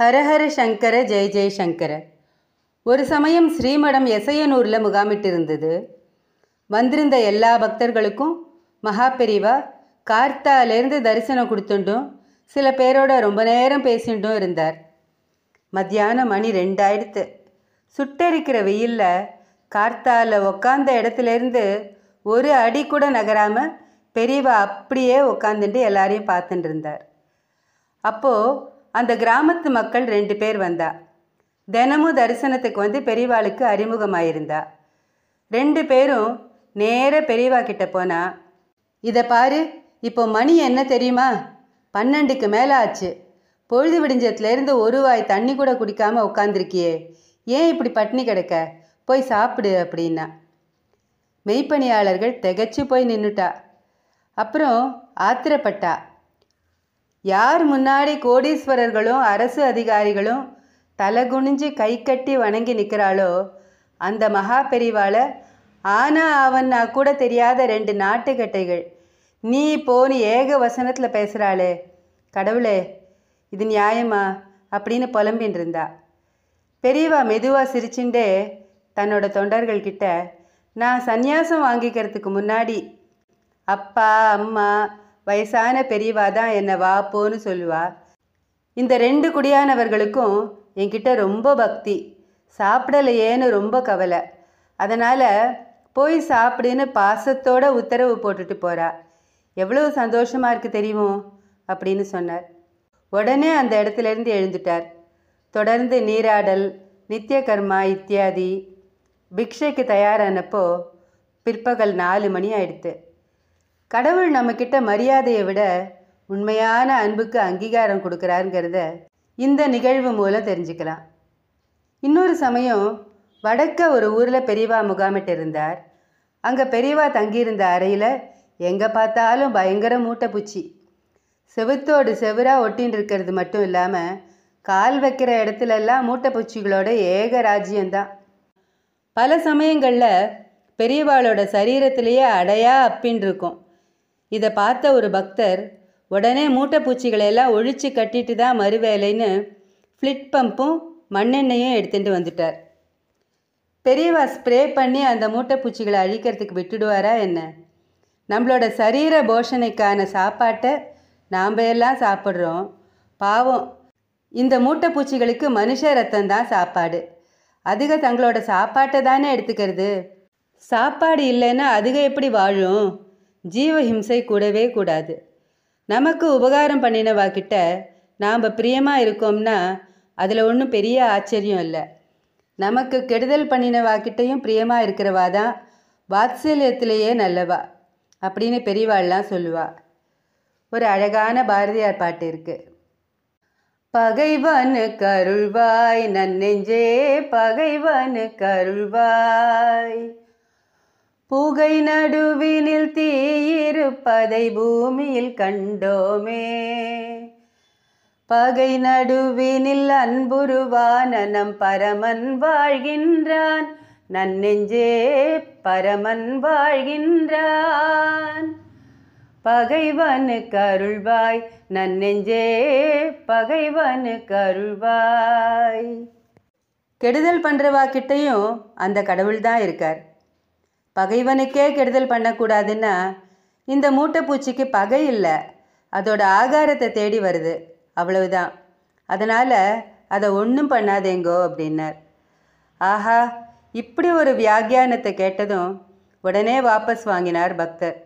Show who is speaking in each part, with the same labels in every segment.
Speaker 1: ஹரஹர சங்கர ஜெய ஜெயசங்கர ஒரு சமயம் ஸ்ரீமடம் எசையனூரில் முகாமிட்டிருந்தது வந்திருந்த எல்லா பக்தர்களுக்கும் மகா பெரிவா கார்த்தாலேருந்து தரிசனம் கொடுத்துட்டும் சில பேரோட ரொம்ப நேரம் பேசிட்டும் இருந்தார் மத்தியானம் மணி ரெண்டாயிடுத்து சுட்டரிக்கிற வெயிலில் கார்த்தாவில் உக்காந்த இடத்துலேருந்து ஒரு அடி கூட நகராமல் பெரியவா அப்படியே உக்காந்துட்டு எல்லாரையும் பார்த்துட்டு இருந்தார் அப்போது அந்த கிராமத்து மக்கள் ரெண்டு பேர் வந்தா தினமும் தரிசனத்துக்கு வந்து பெரியவாளுக்கு அறிமுகமாயிருந்தா ரெண்டு பேரும் நேர பெரியவா கிட்ட போனா இதை பாரு இப்போ மணி என்ன தெரியுமா பன்னெண்டுக்கு மேலே ஆச்சு பொழுது விடிஞ்சத்துலேருந்து ஒரு வாய் தண்ணி கூட குடிக்காம உட்காந்துருக்கியே ஏன் இப்படி பட்னி கிடக்க போய் சாப்பிடு அப்படின்னா மெய்ப்பணியாளர்கள் திகச்சு போய் நின்றுட்டா அப்புறம் ஆத்திரப்பட்டா யார் முன்னாடி கோடீஸ்வரர்களும் அரசு அதிகாரிகளும் தலை குனிஞ்சு கை கட்டி வணங்கி நிற்கிறாளோ அந்த மகா பெரிவாள ஆனா அவன்னா கூட தெரியாத ரெண்டு நாட்டுக்கட்டைகள் நீ போன ஏக வசனத்தில் பேசுகிறாளே கடவுளே இது நியாயமா அப்படின்னு புலம்பின் இருந்தா பெரியவா மெதுவாக சிரிச்சுண்டே தன்னோட தொண்டர்கள்கிட்ட நான் சந்நியாசம் வாங்கிக்கிறதுக்கு முன்னாடி அப்பா அம்மா வயசான பெரியவா தான் என்னை வாப்போன்னு சொல்லுவா இந்த ரெண்டு குடியானவர்களுக்கும் என்கிட்ட ரொம்ப பக்தி சாப்பிடலையேன்னு ரொம்ப கவலை அதனால் போய் சாப்பிடுன்னு பாசத்தோட உத்தரவு போட்டுட்டு போகிறா எவ்வளவு சந்தோஷமாக இருக்குது தெரியுமோ அப்படின்னு சொன்னார் உடனே அந்த இடத்துலேருந்து எழுந்துட்டார் தொடர்ந்து நீராடல் நித்திய கர்மா இத்தியாதி பிக்ஷைக்கு தயாரானப்போ பிற்பகல் நாலு மணி ஆயிடுத்து கடவுள் நம்மக்கிட்ட மரியாதையை விட உண்மையான அன்புக்கு அங்கீகாரம் கொடுக்குறாருங்கிறத இந்த நிகழ்வு மூலம் தெரிஞ்சுக்கலாம் இன்னொரு சமயம் வடக்க ஒரு ஊரில் பெரியவா முகாமிட்டு இருந்தார் அங்கே பெரியவா தங்கியிருந்த அறையில் எங்கே பார்த்தாலும் பயங்கர மூட்டை பூச்சி செவுத்தோடு செவராக ஒட்டின்னு இருக்கிறது மட்டும் இல்லாமல் கால் வைக்கிற இடத்துலலாம் மூட்டை பூச்சிகளோட ஏக ராஜ்யம்தான் பல சமயங்களில் பெரியவாளோட சரீரத்திலேயே அடையா அப்பின் இருக்கும் இதை பார்த்த ஒரு பக்தர் உடனே மூட்டை எல்லாம் ஒழிச்சு கட்டிட்டு தான் மறுவேலைன்னு ஃப்ளிட் பம்பும் மண்ணெண்ணையும் எடுத்துகிட்டு வந்துட்டார் பெரியவா ஸ்ப்ரே பண்ணி அந்த மூட்டை பூச்சிகளை அழிக்கிறதுக்கு விட்டுடுவாரா என்ன நம்மளோட சரீர போஷணைக்கான சாப்பாட்டை நாம் எல்லாம் சாப்பிட்றோம் பாவம் இந்த மூட்டை பூச்சிகளுக்கு மனுஷ ரத்தம் தான் சாப்பாடு அதுக தங்களோட சாப்பாட்டை தானே எடுத்துக்கிறது சாப்பாடு இல்லைன்னா அதுக எப்படி வாழும் ஜீவஹிம்சை கூடவே கூடாது நமக்கு உபகாரம் பண்ணினவா கிட்ட நாம் பிரியமாக இருக்கோம்னா அதில் ஒன்றும் பெரிய ஆச்சரியம் இல்லை நமக்கு கெடுதல் பண்ணினவா பிரியமாக இருக்கிறவா தான் வாத்சல்யத்திலேயே நல்லவா அப்படின்னு பெரியவாள்லாம் சொல்லுவா ஒரு அழகான பாரதியார் பாட்டு இருக்குது பகைவனு கருள்வாய் நன்னெஞ்சே பகைவனு கருள்வாய் புகை நடுவினில் தீ இருப்பதை பூமியில் கண்டோமே பகை நடுவினில் அன்புருவான நம் பரமன் வாழ்கின்றான் நன்னெஞ்சே பரமன் வாழ்கின்றான் பகைவனு கருள்வாய் நன்னெஞ்சே பகைவனு கருள்வாய் கெடுதல் பண்ணுறவா கிட்டையும் அந்த கடவுள் தான் இருக்கார் பகைவனுக்கே கெடுதல் பண்ணக்கூடாதுன்னா இந்த மூட்டைப்பூச்சிக்கு பகை இல்லை அதோட ஆகாரத்தை தேடி வருது அவ்வளவுதான் அதனால் அதை ஒன்றும் பண்ணாதேங்கோ அப்படின்னார் ஆஹா இப்படி ஒரு வியாகியானத்தை கேட்டதும் உடனே வாபஸ் வாங்கினார் பக்தர்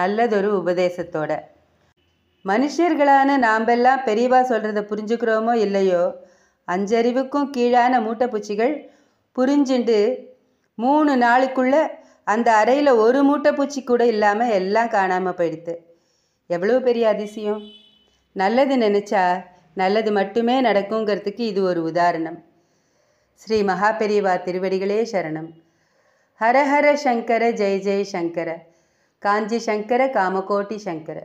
Speaker 1: நல்லதொரு உபதேசத்தோட மனுஷர்களான நாம்பெல்லாம் பெரியவா சொல்கிறத புரிஞ்சுக்கிறோமோ இல்லையோ அஞ்சறிவுக்கும் கீழான மூட்டைப்பூச்சிகள் புரிஞ்சுண்டு மூணு நாளுக்குள்ளே அந்த அறையில் ஒரு மூட்டை பூச்சி கூட இல்லாமல் எல்லாம் காணாமல் போயிடுது எவ்வளோ பெரிய அதிசயம் நல்லது நினச்சா நல்லது மட்டுமே நடக்குங்கிறதுக்கு இது ஒரு உதாரணம் ஸ்ரீ மகாபெரிவா திருவடிகளே சரணம் ஹரஹர சங்கர ஜெய் ஜெய் சங்கர காஞ்சி சங்கர காமகோட்டி சங்கர